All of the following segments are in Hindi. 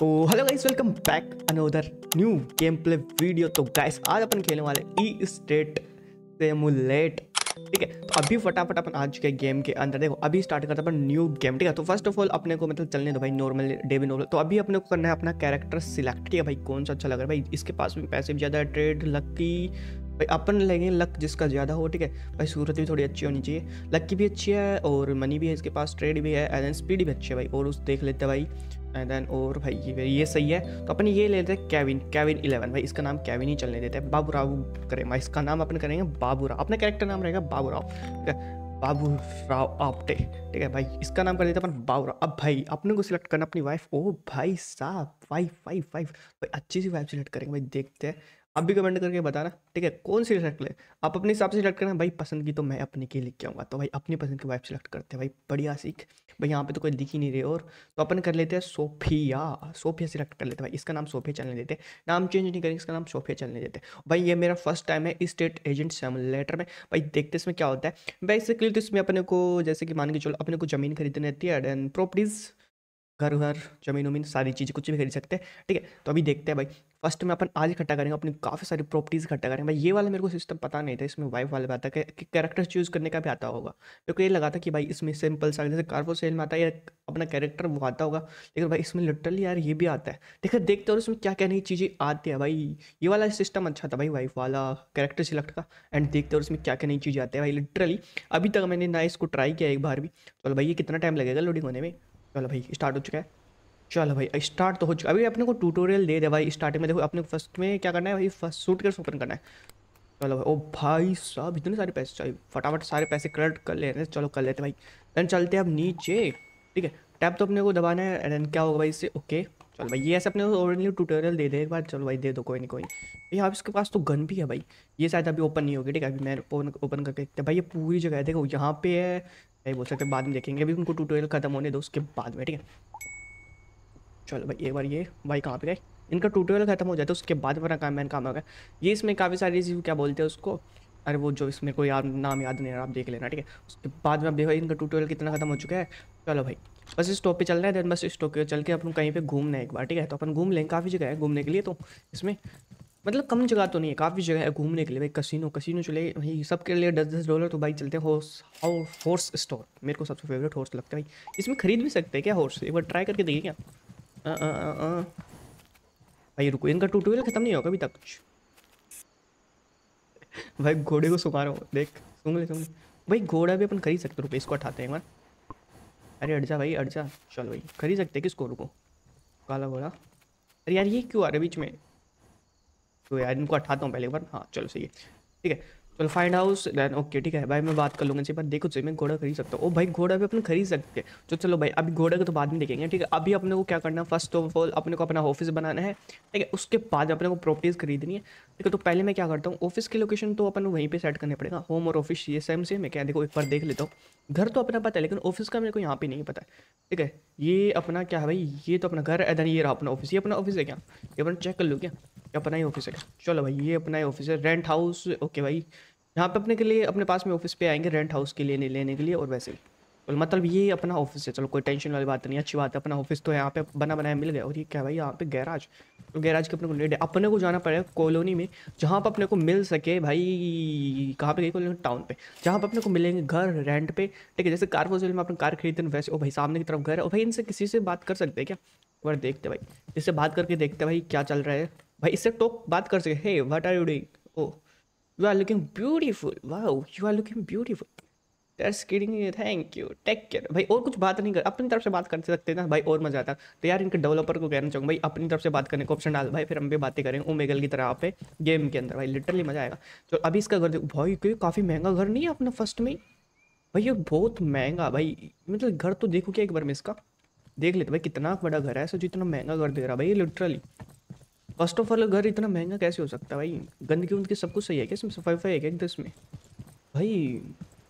तो hello guys welcome back another new game play video तो गाइस आज अपन खेलने वाले ई स्टेट सेमुलेट ठीक है तो अभी फटाफट अपन आज के गेम के अंदर देखो अभी स्टार्ट करते हैं अपन न्यू गेम ठीक है तो फर्स्ट ऑफ ऑल अपने को मतलब चलने दो भाई नॉर्मल डे भी नॉर्मल तो अभी अपने को करना है अपना कैरेक्टर सिलेक्ट ठीक है भाई कौन सा अच्छा लग रहा है भाई इसके पास में पैसे भी ज़्यादा है ट्रेड लकी भाई अपन लेंगे लक जिसका ज़्यादा हो ठीक है भाई सूरत भी थोड़ी अच्छी होनी चाहिए लक्की भी अच्छी है और मनी भी है इसके पास ट्रेड भी है एंड स्पीड भी अच्छी है भाई और उस देख लेते हैं भाई एंड देन और भाई ये ये सही है तो अपन ये ले लेते हैं कैविन कैविन इलेवन भाई इसका नाम कैविन ही चलने देते हैं बाबू राव करें इसका नाम अपन करेंगे बाबू राव अपना कैरेक्टर नाम रहेगा बाबू राव ठीक है बाबू राव आपटे ठीक है भाई इसका नाम कर देते अपन बाबू राव अब भाई अपने को सिलेक्ट करना अपनी वाइफ ओ भाई साहब वाइफ वाइफ वाइफ भाई अच्छी सी वाइफ सिलेक्ट करेंगे भाई देखते हैं आप भी कमेंट करके बताना ठीक है कौन सी सिलेक्ट लें आप अपने हिसाब से सिलेक्ट करना भाई पसंद की तो मैं अपने के लिख के आऊँगा तो भाई अपनी पसंद की वाइफ सेलेक्ट करते हैं भाई बढ़िया सीख भाई यहाँ पे तो कोई दिख ही नहीं रहे और तो अपन कर लेते हैं सोफिया सोफिया सिलेक्ट कर लेते हैं भाई इसका नाम सोफिया चलने देते नाम चेंज नहीं करेंगे इसका नाम सोफिया चलने देते भाई ये मेरा फर्स्ट टाइम है स्टेट एजेंट सेमुलेटर में भाई देखते इसमें क्या होता है बेसिकली तो इसमें अपने को जैसे कि मान के चलो अपने को ज़मीन खरीदने रहती है एंड प्रॉपर्टीज़ घर घर जमीन उमीन सारी चीज़ें कुछ भी खरीद सकते हैं ठीक है तो अभी देखते हैं भाई फर्स्ट में अपन आज इकट्ठा करेंगे अपनी काफ़ी सारी प्रॉपर्टीज़ इकट्ठा करेंगे भाई ये वाला मेरे को सिस्टम पता नहीं था इसमें वाइफ वाला आता है कि कैरेक्टर चूज़ करने का भी आता होगा मेरे को ये लगा था कि भाई इसमें सिंपल सा जैसे कार्बो सेल में आता है अपना कैरेक्टर वो आता होगा लेकिन भाई इसमें लिटरली यार ये भी आता है देखिए देखते और इसमें क्या क्या नई चीज़ें आती है भाई ये वाला सिस्टम अच्छा था भाई वाइफ वाला कैरेक्टर सिलेक्ट का एंड देखते और इसमें क्या क्या नई चीज़ें आती है भाई लिटरली अभी तक मैंने ना इसको ट्राई किया एक बार भी चलो भाई ये कितना टाइम लगेगा लोडिंग होने में चलो भाई स्टार्ट हो चुका है चलो भाई स्टार्ट तो हो चुका अभी अपने को ट्यूटोरियल दे दे भाई स्टार्टिंग में देखो अपने फर्स्ट में क्या करना है भाई फर्स्ट सूट कर ओपन करना है चलो भाई ओ भाई साहब इतने सारे पैसे चाहिए फटाफट सारे पैसे कलेक्ट कर ले रहे हैं चलो कर लेते भाई देन चलते हैं अब नीचे ठीक है टैप तो अपने को दबाना है देन क्या होगा भाई इससे ओके चलो भाई ये ऐसे अपने ओरिजिनली ट्यूटोरियल दे दे एक बार चलो भाई दे दो कोई नहीं कोई नहीं आप इसके पास तो गन भी है भाई ये शायद अभी ओपन नहीं होगी ठीक है अभी मैं ओपन करके देखते भाई ये पूरी जगह है देखो यहाँ पे है नहीं बोल सकते बाद में देखेंगे अभी उनको ट्यूटोरियल खत्म होने दो उसके बाद में ठीक है चलो भाई एक बार ये भाई कहाँ पे गए इनका ट्यूटोरियल खत्म हो जाता तो है उसके बाद अपना काम मैन काम गया ये इसमें काफ़ी सारी चीज़ क्या बोलते हैं उसको अरे वो जो इसमें कोई यार नाम याद नहीं आप देख लेना ठीक है उसके बाद में अब देखो इनका ट्यूटोरियल कितना खत्म हो चुका है चलो भाई बस इस टॉप पे चल रहे हैं देन बस इस टॉप पे चल के अपन कहीं पे घूमना है एक बार ठीक है तो अपन घूम लेंगे काफ़ी जगह है घूमने के लिए तो इसमें मतलब कम जगह तो नहीं है काफ़ी जगह है घूमने के लिए भाई कसिनो कसिनो चले भाई सब के लिए दस दस डॉलर तो भाई चलते हैं हॉर्स हॉर्स स्टोर मेरे को सबसे फेवरेट हॉर्स लगता है भाई इसमें खरीद भी सकते हैं क्या हॉर्स एक बार ट्राई करके देखिए क्या Uh-uh, uh-uh. भाई रुको इनका टूट व्हीलर खत्म नहीं होगा अभी तक भाई घोड़े को सुखा रहा हूँ देख सुन ले सुन भाई घोड़ा भी अपन खरीद सकते रुपये इसको उठाते हैं एक बार अरे अड़जा भाई अड़जा चलो भाई खरीद सकते हैं किसको रुको काला घोड़ा अरे यार ये क्यों आ रहा है बीच में तो यार इनको हटाता हूँ पहले एक बार हाँ चलो सही है ठीक है will find house then okay ठीक है भाई मैं बात कर लूँगा इसी बात देखो चाहिए मैं घोड़ा खरीद सकता हूँ ओ भाई घोड़ा भी अपन खरीद सकते हैं तो चलो भाई अभी घोड़ा का तो बाद में देखेंगे ठीक है अभी अपने को क्या करना है फर्स्ट ऑफ ऑल अपने को अपना ऑफिस बनाना है ठीक है उसके बाद अपने को प्रॉपर्टीज़ खरीदनी है ठीक है तो पहले मैं क्या करता हूँ ऑफिस की लोकेशन तो अपन वहीं पर सेट करने पड़ेगा होम और ऑफिस ये सेम सेम है क्या देखो एक बार देख लेता हूँ घर तो अपना पता है लेकिन ऑफिस का मेरे को यहाँ पर नहीं पता है ठीक है ये अपना क्या है भाई ये तो अपना घर है ये रहा अपना ऑफिस ये अपना ऑफिस है क्या ये अपना चेक कर लूँ क्या अपना ही ऑफिस है चलो भाई ये अपना ही ऑफिस है रेंट हाउस ओके भाई यहाँ पे अपने के लिए अपने पास में ऑफिस पे आएंगे रेंट हाउस के लिए लेने के लिए और वैसे ही मतलब ये अपना ऑफिस है चलो कोई टेंशन वाली बात नहीं अच्छी बात है अपना ऑफिस तो यहाँ पे बना बनाया मिल गया और ये क्या भाई यहाँ पे गैराज गैराज तो के अपने को नीड है अपने को जाना पड़ेगा कॉलोनी में जहाँ पर अपने को मिल सके भाई कहाँ पे गई कॉलोनी टाउन पे जहाँ पर अपने को मिलेंगे घर रेंट पे ठीक है जैसे कार फोजल में अपने कार खरीदते हैं वैसे ओ भाई सामने की तरफ घर है और भाई इनसे किसी से बात कर सकते हैं क्या वह देखते भाई इससे बात करके देखते भाई क्या चल रहा है भाई इससे टोक बात कर सके hey what are you doing oh you are looking beautiful वाह you are looking beautiful That's kidding you thank you take care भाई और कुछ बात नहीं कर अपनी तरफ से बात कर सकते ना भाई और मजा आता तो यार इनके डेवलपर को कहना चाहूँगा भाई अपनी तरफ से बात करने का ऑप्शन डाल भाई फिर हम भी बातें करें ओमेगल की तरह आप गेम के अंदर भाई लिटरली मजा आएगा तो अभी इसका घर देखो भाई क्यों काफ़ी महंगा घर नहीं है अपना फर्स्ट में भाई ये बहुत महंगा भाई मतलब घर तो देखो क्या एक बार मैं इसका देख लेते भाई कितना बड़ा घर है सो जितना महंगा घर दे रहा भाई ये लिटरली फर्स्ट ऑफ ऑल घर इतना महंगा कैसे हो सकता है भाई गंदगी उनकी सब कुछ सही है क्या इसमें सफाई वफाई है क्या एकदम इसमें भाई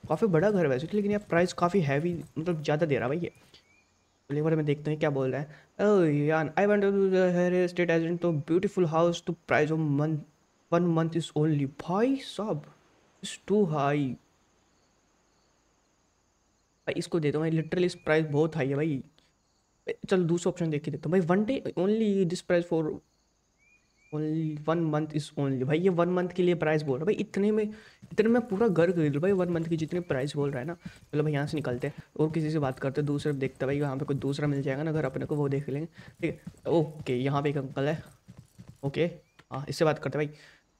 काफ़ी बड़ा घर वैसे तो, लेकिन यार प्राइस काफ़ी हैवी मतलब ज़्यादा दे रहा भाई ये एक बार मैं देखते हैं क्या बोल रहा है oh, यार I want to hire state agent तो beautiful house to price of month one month is only भाई सब इज टू हाई भाई इसको देता हूँ भाई लिटरली इस प्राइस बहुत हाई है भाई चलो दूसरा ऑप्शन देख के देता हूँ भाई one day only this price for only one month is only भाई ये वन मंथ के लिए प्राइस बोल रहा है भाई इतने में इतने में पूरा घर खरीद भाई वन मंथ की जितने प्राइस बोल रहा है ना चलो भाई यहाँ से निकलते हैं और किसी से बात करते दूसरे देखते भाई यहाँ पे कोई दूसरा मिल जाएगा ना घर अपने को वो देख लेंगे ठीक है ओके यहाँ पे एक अंकल है ओके हाँ इससे बात करते भाई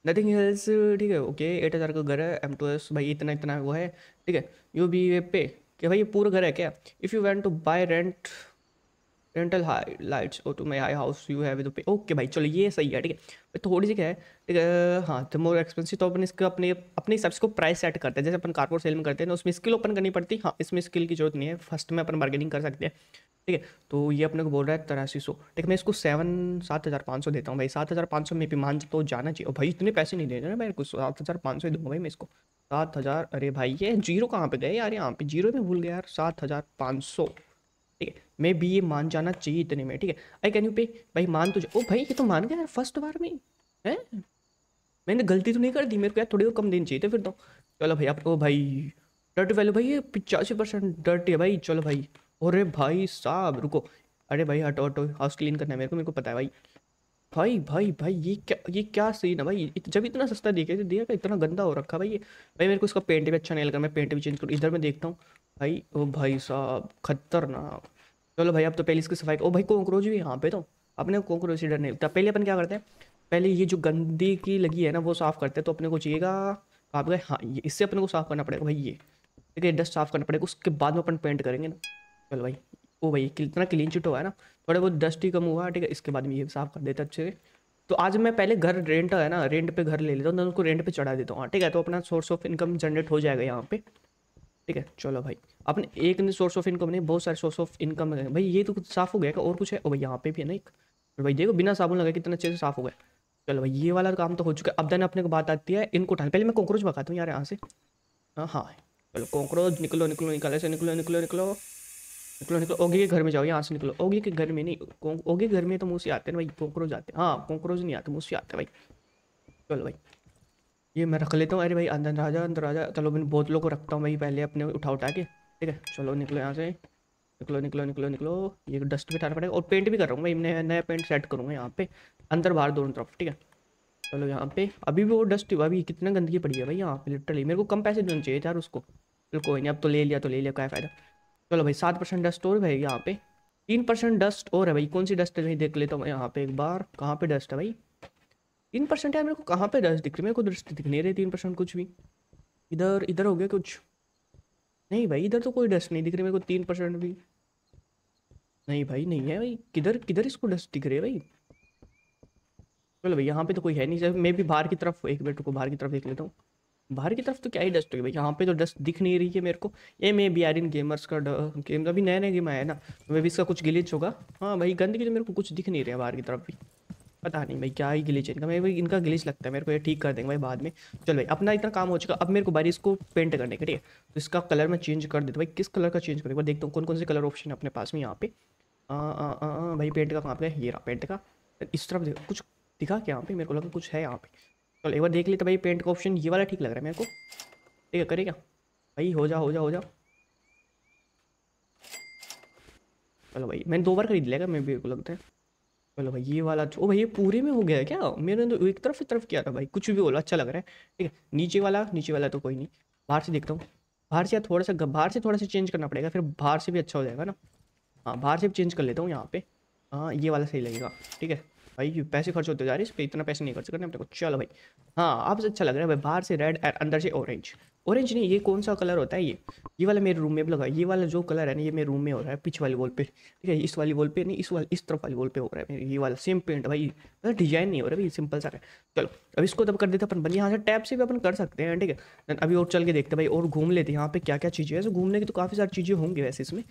नथिंग हेल्स ठीक है ओके एट हज़ार का घर है एम टू एस भाई इतना इतना वो है ठीक है यू बी पे कि भाई ये पूरा घर है क्या if you went to buy rent rental lights oh to my high house you have pay okay भाई चलो ये सही है ठीक है थोड़ी सी क्या है ठीक है हाँ तो मोर एक्सपेंसिव तो अपन इसके अपने अपने हिसाब से इसको प्राइस सेट करते हैं जैसे अपन कारपोर्ट सेल में करते हैं ना तो उसमें स्किल ओपन करनी पड़ती है हाँ इसमें स्किल की जरूरत नहीं है फर्स्ट में अपन बार्गेनिंग कर सकते हैं ठीक है तो ये अपने को बोल रहा है तिरासी सौ ठीक मैं इसको सेवन सात हज़ार पाँच सौ देता हूँ भाई सात हज़ार पाँच सौ में भी मान तो जाना चाहिए भाई इतने पैसे नहीं देने ना मैं कुछ सात हज़ार पाँच सौ ही दूँगा भाई मैं इसको सात हज़ार अरे भाई ये जीरो कहाँ पे गए यार यहाँ पे जीरो में भूल गया यार सात हज़ार पाँच सौ ठीक है मे बी ये मान जाना चाहिए इतने में ठीक है आई कैन यू पे भाई मान तो ओ भाई ये तो मान गया यार फर्स्ट बार में है मैंने गलती तो नहीं कर दी मेरे को यार थोड़ी और तो कम देनी चाहिए था फिर तो चलो भाई आपको भाई डर्ट वैल्यू भाई ये पिचासी परसेंट डर्ट है भाई चलो भाई अरे भाई साहब रुको अरे भाई हटो हटो हाउस क्लीन करना है मेरे को मेरे को पता है भाई भाई भाई भाई ये क्या ये क्या सीन है भाई इत, जब इतना सस्ता देखे दिया का इतना गंदा हो रखा भाई ये भाई मेरे को इसका पेंट भी अच्छा नहीं लगा मैं पेंट भी चेंज करूँ इधर मैं देखता हूँ भाई ओ भाई साहब खतरनाक चलो भाई अब तो पहले इसकी सफाई ओ भाई कॉकरोच भी यहाँ पे तो अपने कॉकरोच से डर नहीं लगता पहले अपन क्या करते हैं पहले ये जो गंदी की लगी है ना वो साफ़ करते हैं तो अपने को चाहिएगा आप गए हाँ ये इससे अपने को साफ़ करना पड़ेगा भाई ये ठीक है डस्ट साफ़ करना पड़ेगा उसके बाद में अपन पेंट करेंगे ना चलो भाई ओ भाई कितना क्लीन चिट हुआ है ना थोड़ा बहुत डस्ट ही कम हुआ ठीक है इसके बाद में ये साफ़ कर देते अच्छे से तो आज मैं पहले घर रेंट है ना रेंट पे घर ले लेता हूँ ना उनको रेंट पे चढ़ा देता हूँ हाँ, ठीक है तो अपना सोर्स ऑफ इनकम जनरेट हो जाएगा यहाँ पे ठीक है चलो भाई अपने एक ने सोर्स ऑफ इनकम नहीं बहुत सारे सोर्स ऑफ इनकम भाई ये तो कुछ साफ हो गया और कुछ है ओ भाई यहाँ पे भी है ना एक और भाई देखो बिना साबुन लगा कितना अच्छे से साफ हो गया चलो भाई ये वाला काम तो हो चुका है अब देन अपने को बात आती है इनको उठाने पहले मैं कॉकरोच भगाता हूँ यार यहाँ से हाँ हाँ चलो कॉकरोच निकलो निकलो निकाले ऐसे निकलो निकलो निकलो निकलो निकलो ओगे के घर में जाओ यहाँ से निकलो ओगे के घर में नहीं ओगे घर में तो मुँह हाँ, से आते हैं भाई कॉकरोच आते हैं हाँ कॉकरोच नहीं आते मुँह से आते भाई चलो भाई ये मैं रख लेता हूँ अरे भाई अंदर राजा अंदर राजा चलो मैं बोतलों को रखता हूँ भाई पहले अपने उठा उठा के ठीक है चलो निकलो यहाँ से निकलो निकलो निकलो निकलो ये डस्ट भी उठाना पड़ेगा और पेंट भी कर रहा हूँ भाई नया पेंट सेट करूँगा यहाँ पे अंदर बाहर दोनों तरफ ठीक है चलो यहाँ पे अभी भी वो डस्ट अभी कितना गंदगी पड़ी है भाई यहाँ पे लिटरली मेरे को कम पैसे देने चाहिए यार उसको चलो कोई नहीं अब तो ले लिया तो ले लिया क्या फ़ायदा चलो भाई सात परसेंट डस्ट और भाई यहाँ पे तीन परसेंट डस्ट और है भाई कौन सी डस्ट है भाई देख लेता हूँ यहाँ पे एक बार कहाँ पे डस्ट है भाई तीन परसेंट है मेरे को कहाँ पे दस दिख रही मेरे को दृष्टि दिख नहीं रही तीन परसेंट कुछ भी इधर इधर हो गया कुछ नहीं भाई इधर तो कोई डस्ट नहीं दिख रही मेरे को तीन परसेंट भी नहीं भाई नहीं है भाई किधर किधर इसको डस्ट दिख रही है भाई चलो भाई यहाँ पे तो कोई है नहीं सर मैं भी बाहर की तरफ एक मिनट को बाहर की तरफ देख लेता हूँ बाहर की तरफ तो क्या ही डस्ट होगी भाई यहाँ पे तो डस्ट दिख नहीं रही है मेरे को ये may be are in gamers का गेम अभी नया नया गेम आया ना तो मे भी इसका कुछ गिलिच होगा हाँ भाई गंदगी तो मेरे को कुछ दिख नहीं रहा है बाहर की तरफ भी पता नहीं भाई क्या ही गिलीच इनका मेरे भाई इनका गिलीच लगता है मेरे को ये ठीक कर देंगे भाई बाद में चल भाई अपना इतना काम हो चुका अब मेरे को बारी इसको पेंट करने का ठीक है तो इसका कलर मैं चेंज कर देता भाई किस कलर का चेंज कर देखता हूँ कौन कौन से कलर ऑप्शन है अपने पास में यहाँ पे आ, आ, आ, भाई पेंट का कहाँ पे ये रहा पेंट का इस तरफ देखो कुछ दिखा क्या यहाँ पे मेरे को लगा कुछ है यहाँ पे चलो एक बार देख लेते भाई पेंट का ऑप्शन ये वाला ठीक लग रहा है मेरे को ठीक है करेगा भाई हो जा हो जा हो जा चलो भाई मैंने दो बार खरीद लिया क्या मेरे को लगता है चलो भाई ये वाला तो- ओ भाई ये पूरे में हो गया है क्या मैंने तो एक तरफ एक तरफ किया था भाई कुछ भी बोला अच्छा लग रहा है ठीक है नीचे वाला नीचे वाला तो कोई नहीं बाहर से देखता हूँ बाहर से थोड़ा सा बाहर से थोड़ा सा चेंज करना पड़ेगा फिर बाहर से भी अच्छा हो जाएगा ना हाँ बाहर से भी चेंज कर लेता हूँ यहाँ पे हाँ ये वाला सही लगेगा ठीक है भाई पैसे खर्च होते जा रहे हैं इस पर इतना पैसे नहीं खर्च करने अपने को चलो भाई हाँ आपसे अच्छा लग रहा है भाई बाहर से रेड अंदर से ऑरेंज ऑरेंज नहीं ये कौन सा कलर होता है ये ये वाला मेरे रूम में भी लगा ये वाला जो कलर है ना ये मेरे रूम में हो रहा है पिछ वाली वॉल पे ठीक है इस वाली वॉल पे नहीं इस वाली इस तरफ वाली वॉल पे हो रहा है ये वाला सेम पेंट भाई डिजाइन नहीं हो रहा भाई सिंपल सा है चलो अब इसको तब कर देते अपन यहाँ से टैप से भी अपन कर सकते हैं ठीक है अभी और चल के देखते भाई और घूम लेते यहाँ पे क्या क्या चीज़ें हैं घूमने की तो काफ़ी सारी चीज़ें होंगी वैसे इसमें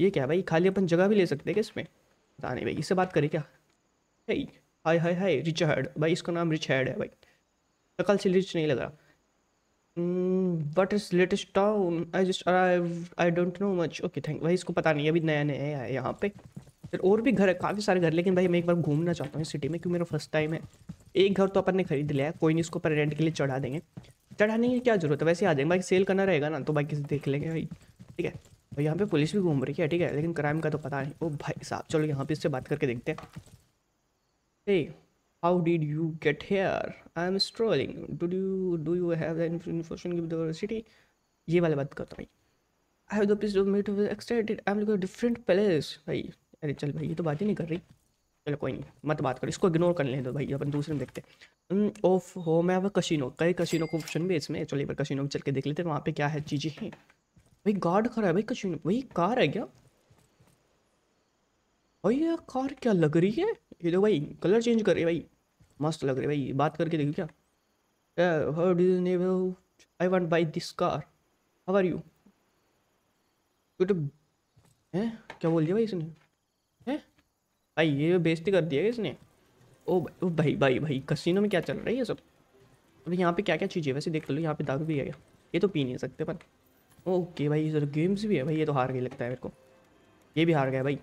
ये क्या भाई खाली अपन जगह भी ले सकते हैं क्या इसमें पता नहीं भाई इससे बात करें क्या हाय हाय हाय हाय रिचर्ड भाई इसका नाम रिचर्ड है भाई कल से रिच नहीं लग रहा what is latest town I just arrive I don't know much okay thank भाई इसको पता नहीं अभी नया नया है यहाँ पे फिर और भी घर है काफ़ी सारे घर लेकिन भाई मैं एक बार घूमना चाहता हूँ सिटी में क्योंकि मेरा फर्स्ट टाइम है एक घर तो अपन ने खरीद लिया है कोई नहीं इसको पर रेंट के लिए चढ़ा देंगे चढ़ाने की क्या जरूरत है वैसे आ जाएंगे भाई सेल करना रहेगा ना तो भाई किसी देख लेंगे भाई ठीक है और यहाँ पे पुलिस भी घूम रही है ठीक है लेकिन क्राइम का तो पता नहीं ओ भाई साहब चलो यहाँ पे इससे बात करके देखते हैं Hey, how did you get here? I am strolling. Do you do you have the information give the city? ये वाले बात करता भाई I have the piece of meat extended I am looking different place भाई अरे चल भाई ये तो बात ही नहीं कर रही चलो कोई नहीं मत बात कर इसको इग्नोर कर लें तो भाई अपन दूसरे में देखते हैं ऑफ हो मैं अब कशीनो कई कशीनो को ऑप्शन भी इसमें चलिए एक बार कशीनो में चल के देख लेते हैं वहाँ पे क्या है चीज़ें हैं भाई गार्ड खड़ा है भाई कशीनो भाई कार है क्या भाई ये कार क्या लग रही है ये देखो भाई कलर चेंज कर रहे भाई मस्त लग रहे भाई बात करके देखो क्या how name I want buy this car how are you तो, तो- है क्या बोल दिया भाई इसने है भाई ये बेजती कर दिया इसने ओ भाई ओ भाई भाई भाई कसिनो में क्या चल रहा है ये सब अभी यहाँ पे क्या क्या चीज़ें वैसे देख लो यहाँ पे दारू भी है ये तो पी नहीं सकते पर ओके भाई इधर गेम्स भी है भाई ये तो हार गए लगता है मेरे को ये भी हार गया भाई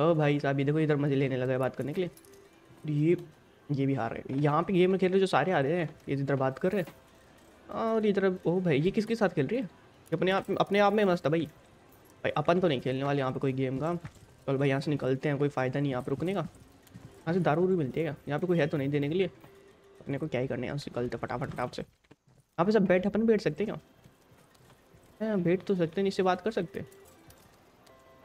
ओ भाई साहब ये देखो इधर मजे लेने लगा है बात करने के लिए ये ये भी हार रहे हैं यहाँ पे गेम खेल रहे जो सारे आ रहे हैं ये इधर बात कर रहे हैं और इधर ओ भाई ये किसके साथ खेल रही है अपने आप अपने आप में मस्त है भाई भाई अपन तो नहीं खेलने वाले यहाँ पर कोई गेम का चल भाई यहाँ से निकलते हैं कोई फ़ायदा नहीं यहाँ पर रुकने का यहाँ से दारू भी मिलती है क्या यहाँ पर कोई है तो नहीं देने के लिए अपने को क्या ही करना है यहाँ से निकलते फटाफट फटाफट से यहाँ पे सब बैठ अपन बैठ सकते क्या हाँ, बैठ तो सकते नहीं इससे बात कर सकते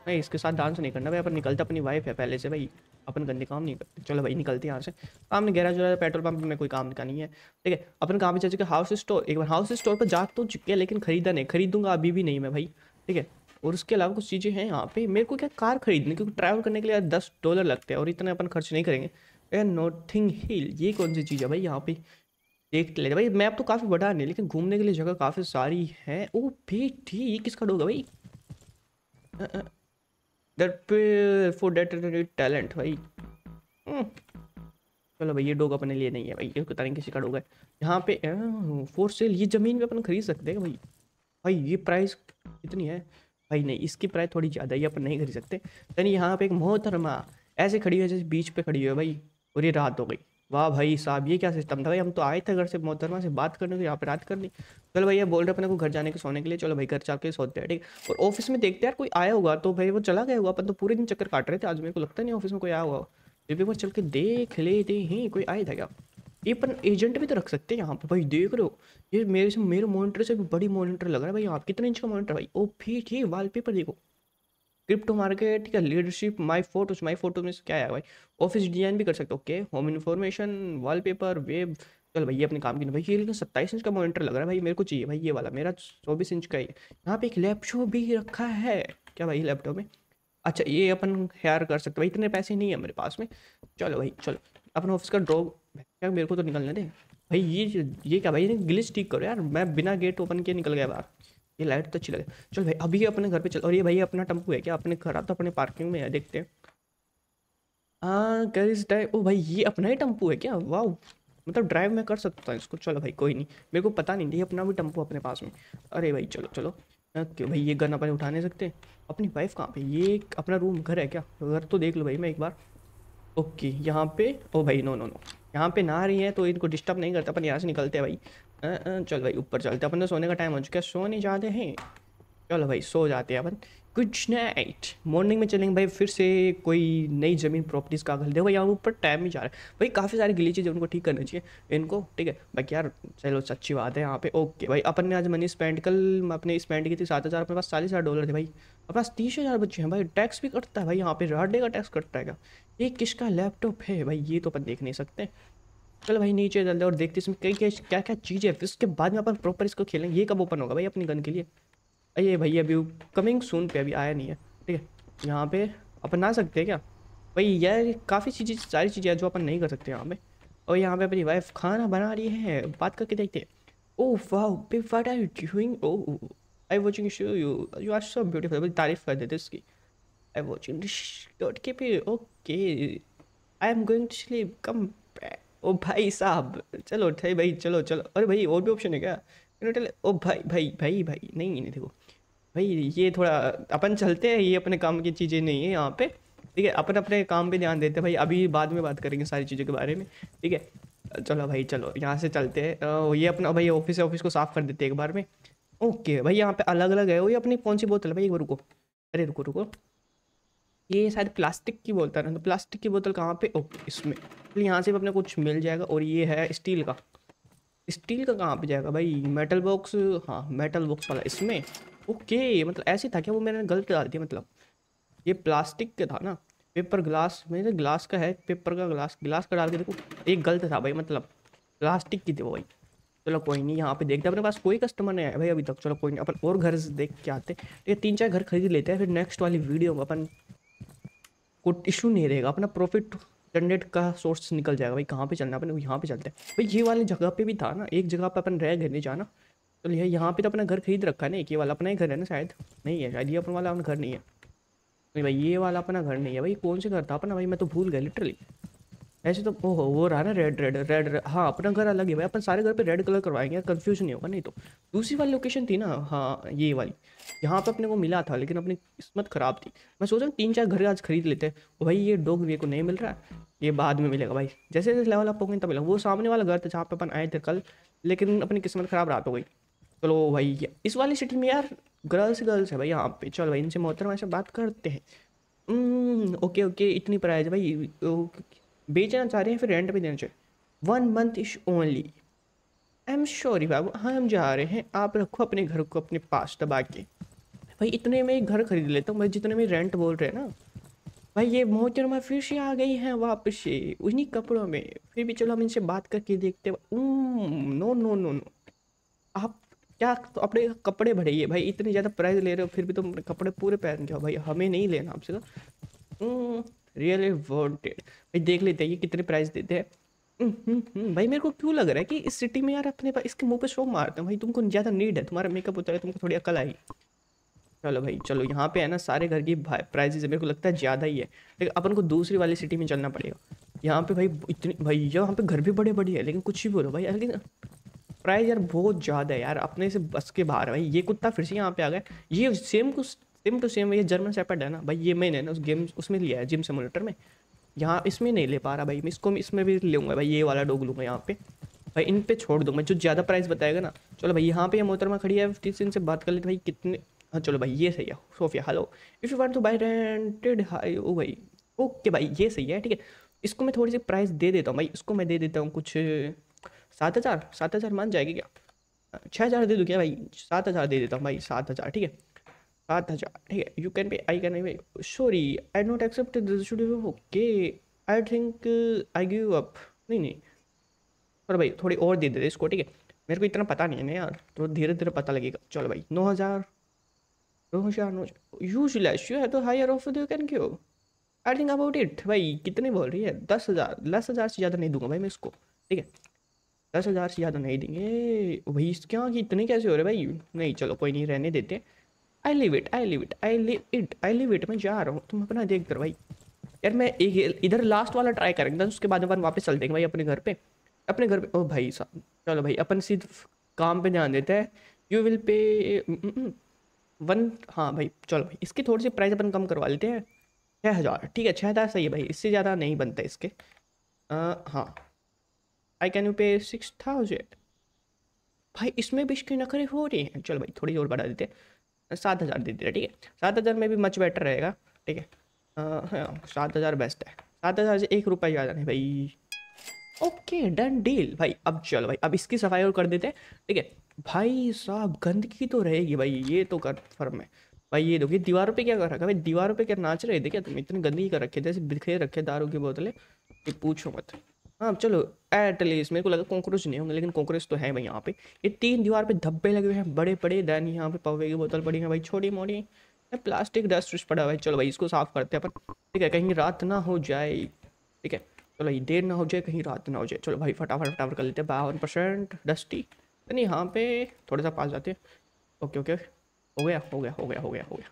भाई इसके साथ डांस नहीं करना भाई अपन निकलते अपनी वाइफ है पहले से भाई अपन गंदे काम नहीं करते चलो भाई निकलते यहाँ से नहीं गैराज वगैरह पेट्रोल पंप में कोई काम का नहीं है ठीक है अपन काम चल चुके हाउस स्टोर एक बार हाउस स्टोर पर जा तो चुके हैं लेकिन खरीदा नहीं खरीदूंगा अभी भी नहीं मैं भाई ठीक है और उसके अलावा कुछ चीज़ें हैं यहाँ पे मेरे को क्या कार खरीदनी क्योंकि ट्रैवल करने के लिए दस डॉलर लगते हैं और इतना अपन खर्च नहीं करेंगे यार हिल ये कौन सी चीज़ है भाई यहाँ पे देख ले भाई मैप तो काफ़ी बड़ा नहीं लेकिन घूमने के लिए जगह काफ़ी सारी है ओ भी ठीक किसका डोगा भाई फॉर डेट टैलेंट भाई हम्म। चलो भाई ये डोग अपने लिए नहीं है भाई ये पता नहीं किसी का डोग है यहाँ पे फोर सेल ये ज़मीन भी अपन खरीद सकते हैं भाई भाई ये प्राइस कितनी है भाई नहीं इसकी प्राइस थोड़ी ज़्यादा है ये अपन नहीं खरीद सकते यानी यहाँ पे एक मोहतरमा ऐसे खड़ी हुई है जैसे बीच पे खड़ी हुई है भाई और ये रात हो गई वाह भाई साहब ये क्या सिस्टम था भाई हम तो आए थे घर से मोहतरमा से बात करने के यहाँ पर रात करनी चलो भाई बोल रहे अपने को घर जाने के सोने के लिए चलो भाई घर जाके सोते हैं ठीक और ऑफिस में देखते यार कोई आया होगा तो भाई वो चला गया होगा अपन तो पूरे दिन चक्कर काट रहे थे आज मेरे को लगता नहीं ऑफिस में कोई आया हुआ फिर भी वो चल के देख लेते हैं कोई आया था क्या ये अपन एजेंट भी तो रख सकते हैं यहाँ पर भाई देख रहे हो ये मेरे से मेरे मोनिटर से भी बड़ी मोनिटर लग रहा है भाई आप कितने इंच का मोनिटर भाई ओ फी ठीक वाल देखो क्रिप्टो मार्केट या leadership my photos my photo में क्या है भाई ऑफिस डिजाइन भी कर सकते okay home information paper web चल भाई ये अपने काम की भाई ये लेकिन सत्ताईस इंच का मॉनिटर लग रहा है भाई मेरे को चाहिए भाई ये वाला मेरा चौबीस इंच का ही यहाँ पे एक लैपटॉप भी रखा है क्या भाई लैपटॉप में अच्छा ये अपन हेयर कर सकते भाई इतने पैसे नहीं है मेरे पास में चलो भाई चलो अपने ऑफिस का ड्रॉ मेरे को तो निकलने दे भाई ये ये क्या भाई ग्लिच ठीक करो यार मैं बिना गेट ओपन किए निकल गया बाहर ये लाइट तो अच्छी लगे चल भाई अभी अपने घर पे चल और ये भाई अपना टम्पू है क्या अपने घर आता अपने पार्किंग में है देखते हैं हाँ इस ड्राइव ओ भाई ये अपना ही टम्पू है क्या वाह मतलब ड्राइव मैं कर सकता हूँ इसको चलो भाई कोई नहीं मेरे को पता नहीं ये अपना भी टम्पू अपने पास में अरे भाई चलो चलो ओके भाई ये गन अपने उठा नहीं सकते अपनी वाइफ कहाँ पे ये अपना रूम घर है क्या घर तो देख लो भाई मैं एक बार ओके यहाँ पे ओ भाई नो नो नो यहाँ पे ना रही है तो इनको डिस्टर्ब नहीं करता अपन यहाँ से निकलते हैं भाई चल भाई ऊपर चलते अपन तो सोने का टाइम हो चुका है सो नहीं जाते हैं चलो भाई सो जाते हैं अपन कुछ नाइट मॉर्निंग में चलेंगे भाई फिर से कोई नई ज़मीन प्रॉपर्टीज़ का घर दे भाई यहाँ ऊपर टाइम ही जा रहा है भाई काफ़ी सारी गिली चीज़ें उनको ठीक करनी चाहिए इनको ठीक है बाकी यार चलो सच्ची बात है यहाँ पे ओके भाई अपन ने आज मनी स्पेंड कल अपने स्पेंड की थी सात हज़ार अपने पास चालीस हज़ार डॉलर थे भाई अपने पास तीस हज़ार बच्चे हैं भाई टैक्स भी कटता है भाई यहाँ पे हर डे का टैक्स कटता है क्या ये किसका लैपटॉप है भाई ये तो अपन देख नहीं सकते चलो भाई नीचे चलते और देखते इसमें कई क्या क्या क्या चीज़ें फिर उसके बाद में अपन प्रॉपर इसको खेलें ये कब ओपन होगा भाई अपनी गन के लिए अरे भाई अभी कमिंग सून पे अभी आया नहीं है ठीक है यहाँ पे अपन आ सकते हैं क्या भाई यार काफ़ी चीज़ें सारी चीज़ें जो अपन नहीं कर सकते यहाँ पे और यहाँ पे अपनी वाइफ खाना बना रही है बात करके देखते हैं ओह वाह are you doing I watching you you are so beautiful तारीफ़ कर देते इसकी आई वॉचिंग के okay I am going to sleep come back oh भाई साहब चलो ठे भाई चलो चलो अरे भाई और भी ऑप्शन है क्या इन्होंने ओ भाई भाई भाई भाई नहीं नहीं देखो भाई ये थोड़ा अपन चलते हैं ये अपने काम की चीज़ें नहीं है यहाँ पे ठीक है अपन अपने काम पे ध्यान देते हैं भाई अभी बाद में बात करेंगे सारी चीज़ों के बारे में ठीक है चलो भाई चलो यहाँ से चलते हैं ये अपना भाई ऑफिस है ऑफिस को साफ़ कर देते हैं एक बार में ओके भाई यहाँ पे अलग अलग है वो ये अपनी कौन सी बोतल है भाई एक बार रुको अरे रुको रुको ये शायद प्लास्टिक की बोतल है तो प्लास्टिक की बोतल कहाँ पे ओ इसमें तो यहाँ से भी अपने कुछ मिल जाएगा और ये है स्टील का स्टील का कहाँ पे जाएगा भाई मेटल बॉक्स हाँ मेटल बॉक्स वाला इसमें ओके मतलब ऐसे था क्या वो मैंने गलत डाल दिया मतलब ये प्लास्टिक का था ना पेपर ग्लास मेरे ग्लास का है पेपर का ग्लास ग्लास का डाल के देखो ये गलत था भाई मतलब प्लास्टिक की थी वो भाई चलो कोई नहीं यहाँ पे देखते अपने पास कोई कस्टमर नहीं आया भाई अभी तक चलो कोई नहीं अपन और घर देख के आते ये तीन चार घर खरीद लेते हैं फिर नेक्स्ट वाली वीडियो में अपन कोई इशू नहीं रहेगा अपना प्रॉफिट जनरेट का सोर्स निकल जाएगा भाई कहाँ पे चलना अपने यहाँ पे चलते हैं भाई ये वाले जगह पे भी था ना एक जगह पे अपन रह घर नहीं जाना तो ये यहाँ पे तो अपना घर खरीद रखा है ना एक ये वाला अपना ही घर है ना शायद नहीं है शायद ये अपन वाला अपना घर नहीं है नहीं भाई ये वाला अपना घर नहीं है भाई कौन से घर था अपना भाई मैं तो भूल गया लिटरली ऐसे तो ओहो वो रहा ना रेड रेड रेड, हाँ अपना घर अलग है भाई अपन सारे घर पे रेड कलर करवाएंगे कन्फ्यूज नहीं होगा नहीं तो दूसरी वाली लोकेशन थी ना हाँ ये वाली यहाँ पे अपने को मिला था लेकिन अपनी किस्मत ख़राब थी मैं सोच रहा हूँ तीन चार घर आज खरीद लेते हैं भाई ये डॉग मेरे को नहीं मिल रहा है ये बाद में मिलेगा भाई जैसे जैसे लेवल अप होंगे तब मिला वो सामने वाला घर था जहाँ पे अपन आए थे कल लेकिन अपनी किस्मत ख़राब रात हो गई चलो भाई इस वाली सिटी में यार गर्ल्स गर्ल्स है भाई यहाँ पे चलो भाई इनसे मोहतर से बात करते हैं ओके हम्म, ओके इतनी प्राइज भाई बेचना चाह रहे हैं फिर रेंट पे देना चाहिए one month is only I am sure बाबू हाँ हम जा रहे हैं आप रखो अपने घर को अपने पास दबा के भाई इतने में घर खरीद लेता हूँ भाई जितने में रेंट बोल रहे हैं ना भाई ये में फिर से आ गई हैं वापस से उन्हीं कपड़ों में फिर भी चलो हम इनसे बात करके देखते नो नो नो नो आप क्या तो अपने कपड़े भरेइए भाई इतने ज़्यादा प्राइस ले रहे हो फिर भी तुम तो कपड़े पूरे पहन के हो भाई हमें नहीं लेना आपसे तो रियली वॉन्टेड भाई देख लेते हैं ये कितने प्राइस देते हैं हम्म, हम्म, हम्म, भाई मेरे को क्यों लग रहा है कि इस सिटी में यार अपने पास इसके मुंह पे शो मारते हैं भाई तुमको ज़्यादा नीड है तुम्हारा मेकअप होता है तुमको थोड़ी अकल आई चलो भाई चलो यहाँ पे है ना सारे घर की प्राइजेज मेरे को लगता है ज़्यादा ही है लेकिन अपन को दूसरी वाली सिटी में चलना पड़ेगा यहाँ पे भाई इतनी भाई यहाँ पे घर भी बड़े बड़े हैं लेकिन कुछ ही बोलो भाई लेकिन प्राइस यार बहुत ज़्यादा है यार अपने से बस के बाहर भाई ये कुत्ता फिर से यहाँ पे आ गया ये सेम कुछ सेम टू सेम ये जर्मन सेपेड है ना भाई ये मैंने ना उस गेम उसमें लिया है जिम सिमुलेटर में यहाँ इसमें नहीं ले पा रहा भाई मैं इसको इसमें भी लूँगा भाई ये वाला डोग लूँगा यहाँ पे भाई इन पे छोड़ दूँगा जो ज़्यादा प्राइस बताएगा ना चलो भाई यहाँ पे ये मोहतरमा खड़ी है फिफ्टी इनसे बात कर लेते भाई कितने हाँ चलो भाई ये सही है Sophia hello if you want to buy rented high oh भाई ओके भाई ये सही है ठीक है इसको मैं थोड़ी सी प्राइस दे देता हूँ भाई इसको मैं दे देता हूँ कुछ सात हज़ार सात हज़ार मान जाएगी क्या छः हज़ार दे दूँ क्या भाई सात हज़ार दे देता हूँ भाई सात हज़ार ठीक है सात हज़ार ठीक है you can pay I can pay sorry I not accept this should be okay I think I give up नहीं नहीं पर भाई थोड़ी और दे दे इसको ठीक है मेरे को इतना पता नहीं है ना यार तो धीरे धीरे पता लगेगा चलो भाई नौ हज़ार नौ हज़ार नौ यूज यू है तो hire of you can Q I think about it भाई कितने बोल रही है दस हज़ार दस हज़ार से ज़्यादा नहीं दूंगा भाई मैं इसको ठीक है दस हज़ार से ज़्यादा नहीं देंगे भाई क्या कि इतने कैसे हो रहे भाई नहीं चलो कोई नहीं रहने देते I leave it I leave it I leave it I leave it मैं जा रहा हूँ तुम अपना देख कर भाई यार मैं एक इधर लास्ट वाला ट्राई करेंगे उसके बाद अपन वापस चल देंगे भाई अपने घर पे अपने घर पे ओ भाई साहब चलो भाई अपन सिर्फ काम पे ध्यान देते हैं यू विल पे वन हाँ भाई चलो भाई इसकी थोड़ी सी प्राइस अपन कम करवा लेते हैं छः हज़ार ठीक है छः हज़ार सही है भाई इससे ज़्यादा नहीं बनता इसके आ, हाँ I can you pay six thousand भाई इसमें भी इसकी नखरे हो रही हैं चलो भाई थोड़ी और बढ़ा देते हैं सात हज़ार दे दिया ठीक है सात हज़ार में भी मच बेटर रहेगा ठीक है हाँ सात हज़ार बेस्ट है सात हज़ार से एक रुपये ज़्यादा नहीं भाई ओके डन डील भाई अब चलो भाई अब इसकी सफाई और कर देते हैं ठीक है भाई साहब गंदगी तो रहेगी भाई ये तो कर फर्म है भाई ये देखिए दीवारों पे क्या कर रखा है भाई दीवारों पे क्या नाच रहे थे क्या तुम इतनी गंदगी कर रखे थे ऐसे बिखरे रखे दारू की बोतलें ये पूछो मत हाँ चलो एटलीस्ट मेरे को लगा कॉकरोच नहीं होंगे लेकिन कॉकरोच तो है भाई यहाँ पे ये तीन दीवार पे धब्बे लगे हुए हैं बड़े बड़े दैन यहाँ पे पवे की बोतल पड़ी है भाई छोटी मोटी प्लास्टिक डस्ट वस्ट पड़ा भाई चलो भाई इसको साफ करते हैं अपन ठीक है कहीं रात ना हो जाए ठीक है चलो ये देर ना हो जाए कहीं रात ना हो जाए चलो भाई फटाफट फटाफट कर लेते हैं बावन परसेंट डस्टी तो नहीं यहाँ पे थोड़ा सा पास जाते हैं ओके ओके हो गया हो गया हो गया हो गया हो गया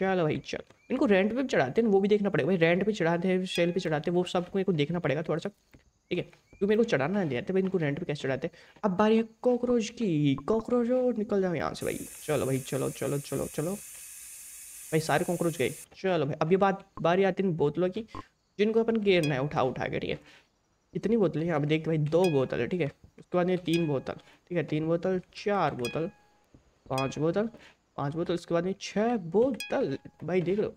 चलो भाई चलो इनको रेंट पे भी चढ़ाते हैं वो भी देखना पड़ेगा भाई रेंट पे चढ़ाते हैं सेल पे चढ़ाते हैं वो सब मेरे को देखना पड़ेगा थोड़ा सा ठीक है क्योंकि मेरे को चढ़ाना नहीं आते भाई इनको रेंट पे कैसे चढ़ाते हैं अब बारी है कॉकरोच की कॉकरोच निकल जाओ यहाँ से भाई चलो भाई चलो चलो चलो चलो भाई सारे कॉकरोच गए चलो भाई अब ये बात बारी आती है बोतलों की जिनको अपन गेरना है उठा उठा के ठीक है इतनी बोतलें यहाँ पे देख भाई दो बोतल है ठीक है उसके बाद ये तीन बोतल ठीक है तीन बोतल चार बोतल पाँच बोतल पांच बोतल उसके बाद में छः बोतल भाई देख लो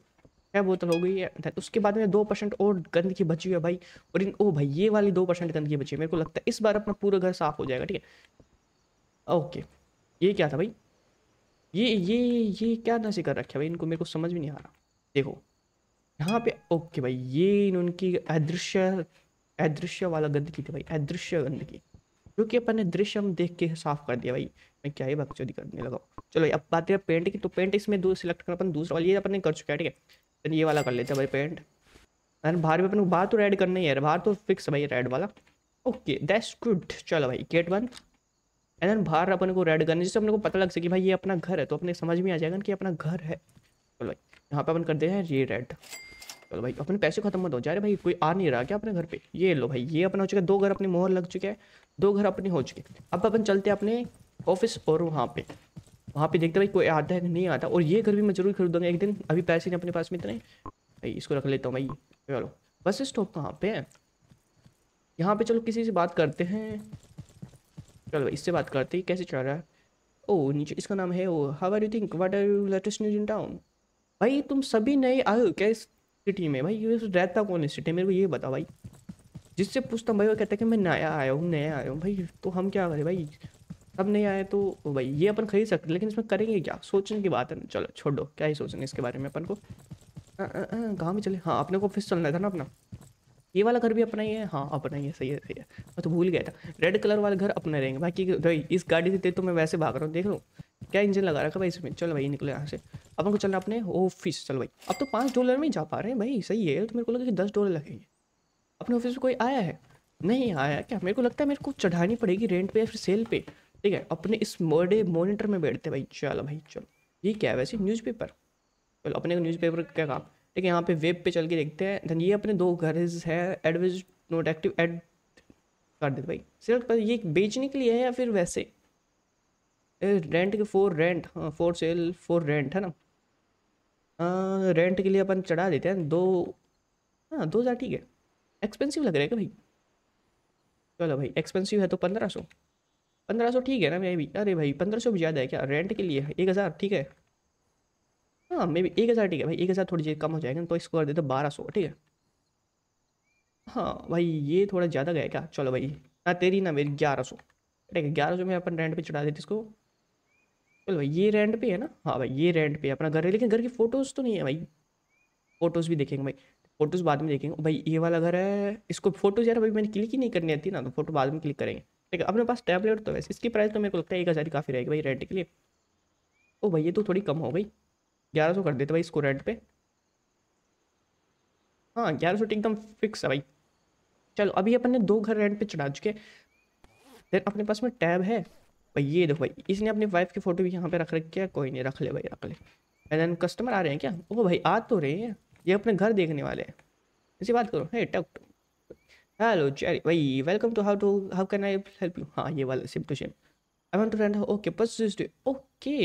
छः बोतल हो गई है उसके बाद में दो परसेंट और गंदगी बची हुई है भाई और इन ओ भाई ये वाली दो परसेंट गंदगी बची है मेरे को लगता है इस बार अपना पूरा घर साफ हो जाएगा ठीक है ओके ये क्या था भाई ये ये ये क्या नशे कर रखे भाई इनको मेरे को समझ भी नहीं आ रहा देखो यहाँ पे ओके भाई ये उनकी अदृश्य अदृश्य वाला गंदगी थी भाई अदृश्य गंदगी जो कि अपन ने दृश्य हम देख के साफ कर दिया भाई मैं क्या ही बकचोदी करने लगा चलो अब बात है पेंट की तो पेंट इसमें दो सिलेक्ट कर अपन दूसरा वाली अपन ने कर चुका है ठीक है तो ये वाला कर लेते हैं भाई पेंट अरे बाहर भी अपन को बाहर तो रेड करना ही है बाहर तो फिक्स भाई रेड वाला ओके दैट्स गुड चलो भाई गेट बंद एंड बाहर अपन को रेड करना जिससे अपने को पता लग सके भाई ये अपना घर है तो अपने समझ में आ जाएगा कि अपना घर है चलो भाई यहाँ पर अपन कर दे रहे हैं ये रेड चलो भाई अपने पैसे खत्म मत हो जा रहे भाई कोई आ नहीं रहा क्या अपने घर पे ये लो भाई ये अपना हो चुका है दो घर अपने मोहर लग चुके हैं दो घर अपने हो चुके अब अपन चलते हैं अपने ऑफिस और वहाँ पे वहाँ पे देखते भाई कोई आता है नहीं आता और ये घर भी मैं जरूर खरीदूंगा एक दिन अभी पैसे नहीं अपने पास में इतने भाई इसको रख लेता हूँ भाई चलो बस स्टॉप कहाँ पे है यहाँ पे चलो किसी से बात करते हैं चलो इससे बात करते हैं कैसे चल रहा है ओ नीचे इसका नाम है oh how are you think what are you latest news in town भाई तुम सभी नए आए हो कैसे सिटी में भाई ये रहता कौन है सिटी मेरे को ये बता भाई जिससे पूछता हूँ भाई वो कहता है कि मैं नया आया हूँ नया आया हूँ भाई तो हम क्या करें भाई सब नहीं आए तो भाई ये अपन खरीद सकते लेकिन इसमें करेंगे क्या सोचने की बात है ना चलो छोड़ो क्या ही सोचना इसके बारे में अपन को गाँव में चले हाँ अपने को ऑफिस चलना था ना अपना ये वाला घर भी अपना ही है हाँ अपना ही है सही है सही है मैं तो भूल गया था रेड कलर वाला घर अपना रहेंगे बाकी भाई इस गाड़ी से तो मैं वैसे भाग रहा हूँ देख लो क्या इंजन लगा रखा भाई इसमें चलो भाई निकलो यहाँ से अब हमको चलना अपने ऑफिस चलो भाई अब तो पाँच डॉलर में ही जा पा रहे हैं भाई सही है तो मेरे को लगा कि दस डॉलर लगेंगे अपने ऑफिस में कोई आया है नहीं आया क्या मेरे को लगता है मेरे को चढ़ानी पड़ेगी रेंट पे या फिर सेल पे ठीक है अपने इस मोडे मोनिटर में बैठते भाई चलो भाई चलो ये क्या है वैसे न्यूज़पेपर चलो अपने न्यूज़पेपर का क्या काम ठीक है यहाँ पे वेब पे चल के देखते हैं धन ये अपने दो घर है एडवेज नोट एक्टिव एड कर देते भाई सिर्फ ये बेचने के लिए है या फिर वैसे रेंट के फोर रेंट हाँ फोर सेल फोर रेंट है ना आ, रेंट के लिए अपन चढ़ा देते हैं दो हाँ दो हज़ार ठीक है एक्सपेंसिव लग रहा है क्या भाई चलो भाई एक्सपेंसिव है तो पंद्रह सौ पंद्रह सौ ठीक है ना मैं भी अरे भाई पंद्रह सौ भी ज़्यादा है क्या रेंट के लिए एक हज़ार ठीक है हाँ मे भी एक हज़ार ठीक है भाई एक हज़ार थोड़ी देर कम हो जाएगा तो इसको कर देते बारह सौ ठीक है हाँ भाई ये थोड़ा ज़्यादा गया क्या चलो भाई ना तेरी ना मेरी ग्यारह सौ ठीक है ग्यारह सौ में अपन रेंट पे चढ़ा देते इसको चलो भाई ये रेंट पे है ना हाँ भाई ये रेंट पे अपना घर है लेकिन घर की फ़ोटोज़ तो नहीं है भाई फ़ोटोज़ भी देखेंगे भाई फ़ोटोज़ बाद में देखेंगे भाई ये वाला घर है इसको फ़ोटोज़ यार भाई मैंने क्लिक ही नहीं करनी आती ना तो फोटो बाद में क्लिक करेंगे ठीक है अपने पास टैबलेट तो वैसे इसकी प्राइस तो मेरे को लगता है एक हज़ार काफ़ी रहेगी भाई रेंट के लिए ओ भाई ये तो थोड़ी कम हो गई ग्यारह सौ कर देते भाई इसको रेंट पे हाँ ग्यारह सौ तो एकदम फिक्स है भाई चलो अभी अपन ने दो घर रेंट पे चढ़ा चुके हैं देन अपने पास में टैब है भाई ये देखो भाई इसने अपनी वाइफ की फ़ोटो भी यहाँ पे रख रखी है कोई नहीं रख ले भाई रख ले एंड देन कस्टमर आ रहे हैं क्या ओ भाई आ तो रहे हैं ये अपने घर देखने वाले हैं इसी बात करो है टक हेलो चेरी भाई welcome to how to how can I help you हाँ ये वाला सिम टू सिम I want to rent okay पच्चीस okay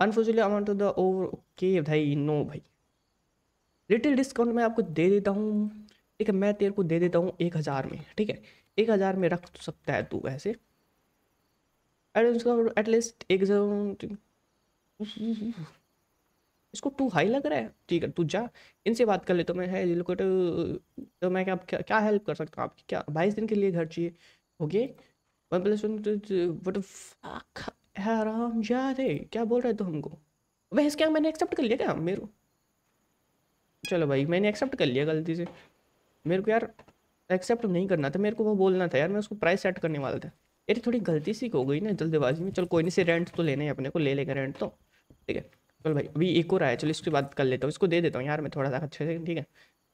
unfortunately amount to the over okay भाई नो भाई रिटेल डिस्काउंट मैं आपको दे देता हूँ ठीक है मैं तेरे को दे देता हूँ एक हज़ार में ठीक है एक हज़ार में रख तो सकता है तू वैसे एटलीस्ट एक इसको टू हाई लग रहा है ठीक है तू जा इनसे बात कर ले तो मैं है तो, तो मैं क्या क्या, क्या हेल्प कर सकता हूँ आपकी क्या बाईस दिन के लिए घर चाहिए okay one plus one what हराम जा रे क्या बोल रहे तो हमको वह इसके मैंने एक्सेप्ट कर लिया क्या मेरे चलो भाई मैंने एक्सेप्ट कर लिया गलती से मेरे को यार एक्सेप्ट नहीं करना था मेरे को वो बोलना था यार मैं उसको प्राइस सेट करने वाला था यार तो थोड़ी गलती सी हो गई ना जल्दबाजी में चल कोई नहीं से रेंट तो लेना ही अपने को ले लेगा रेंट तो ठीक है चल भाई अभी एक और आया चलो इसकी बात कर लेता हूँ इसको दे देता हूँ यार मैं थोड़ा सा अच्छे से ठीक है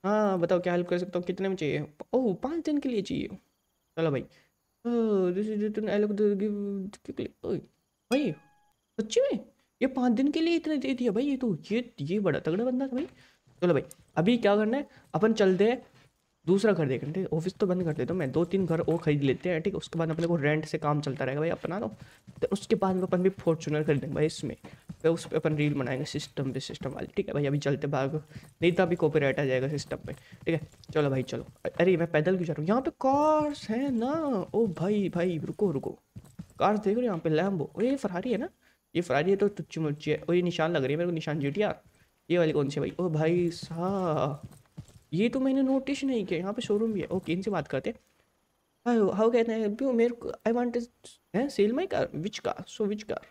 हाँ बताओ क्या हेल्प कर सकता हूँ कितने में चाहिए ओह पाँच दिन के लिए चाहिए चलो भाई भाई सच्ची में ये पाँच दिन के लिए इतने दे दिया भाई ये तो ये ये बड़ा तगड़ा बंदा था भाई चलो भाई अभी क्या करना है अपन चलते हैं दूसरा घर देख रहे थे ऑफिस तो बंद कर देता हूँ मैं दो तीन घर और खरीद लेते हैं ठीक है उसके बाद अपने को रेंट से काम चलता रहेगा भाई अपना तो, तो उसके बाद अपन भी फॉर्चुनर खरीदेंगे भाई इसमें फिर तो उस पर अपन रील बनाएंगे सिस्टम पे सिस्टम वाली ठीक है भाई अभी चलते भाग नहीं तो अभी कॉपी आ जाएगा सिस्टम पे ठीक है चलो भाई चलो अरे मैं पैदल क्यों जा रहा हूँ यहाँ पे कार्स है ना ओ भाई भाई रुको रुको कार्स देख रहे हो यहाँ पे लैम्बो और ये फरारी है ना ये फरारी है तो तुच्ची मुच्ची है और ये निशान लग रही है मेरे को निशान जी ये वाली कौन सी भाई ओ भाई साहब ये तो मैंने नोटिस नहीं किया यहाँ पे शोरूम भी है ओके इनसे बात करते हाउ कहते हैं मेरे को आई वॉन्ट है sell my car which car so which car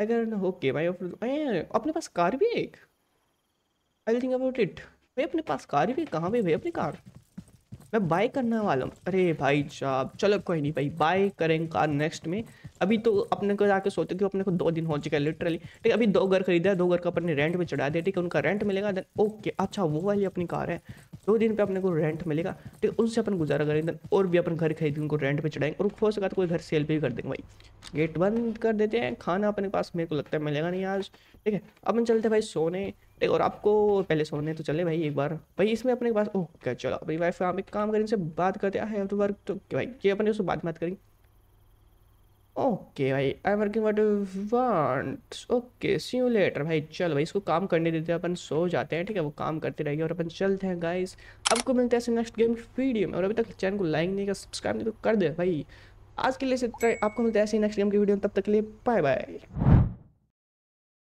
अगर ओके भाई अपने पास कार भी है एक आई थिंक अबाउट इट भाई अपने पास कार भी कहाँ भी भाई अपनी कार मैं बाय करने वाला हूँ अरे भाई साहब चलो कोई नहीं भाई बाय करेंगे कार नेक्स्ट में अभी तो अपने को जाके सोचते कि अपने को दो दिन हो चुका है लिटरली ठीक है अभी दो घर खरीदा है दो घर का अपने रेंट पे चढ़ा दिया ठीक है उनका रेंट मिलेगा देन ओके अच्छा वो वाली अपनी कार है दो दिन पे अपने को रेंट मिलेगा ठीक है उनसे अपन गुजारा करेंगे देन और भी अपन घर खरीदेंगे उनको रेंट पर चढ़ाएंगे और हो सका तो कोई घर सेल पर भी कर देंगे भाई गेट बंद कर देते हैं खाना अपने पास मेरे को लगता है मिलेगा नहीं आज ठीक है अब हम चलते भाई सोने ठीक और आपको पहले सोने तो चले भाई एक बार भाई इसमें अपने पास ओके चलो भाई वाइफ आप एक काम करें इनसे बात करते हैं तो वर्क तो भाई ये अपने उससे बात बात करें ओके भाई I working what want okay see you later भाई चलो भाई इसको काम करने देते हैं अपन सो जाते हैं ठीक है वो काम करते रहेंगे और अपन चलते हैं गाइस आपको मिलते हैं नेक्स्ट गेम वीडियो में और अभी तक चैनल को लाइक नहीं कर सब्सक्राइब नहीं तो कर दे भाई आज के लिए आपको मिलता है ऐसे नेक्स्ट गेम की वीडियो तब तक के लिए बाय बाय